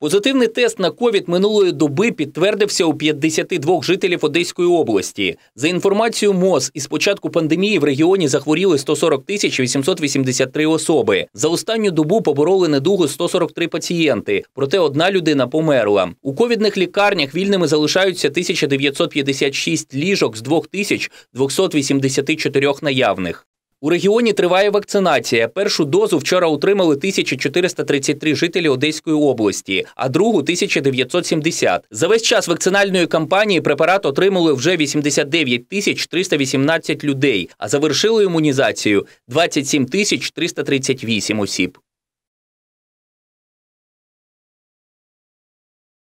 Позитивний тест на ковід минулої доби підтвердився у 52 жителів Одеської області. За інформацією МОЗ, із початку пандемії в регіоні захворіли 140 тисяч 883 особи. За останню добу побороли недугу 143 пацієнти, проте одна людина померла. У ковідних лікарнях вільними залишаються 1956 ліжок з 2284 наявних. У регіоні триває вакцинація. Першу дозу вчора отримали 1433 жителі Одеської області, а другу 1970. За весь час вакцинальної кампанії препарат отримали вже 89 тисяч 318 людей, а завершили імунізацію 27 тисяч 338 осіб.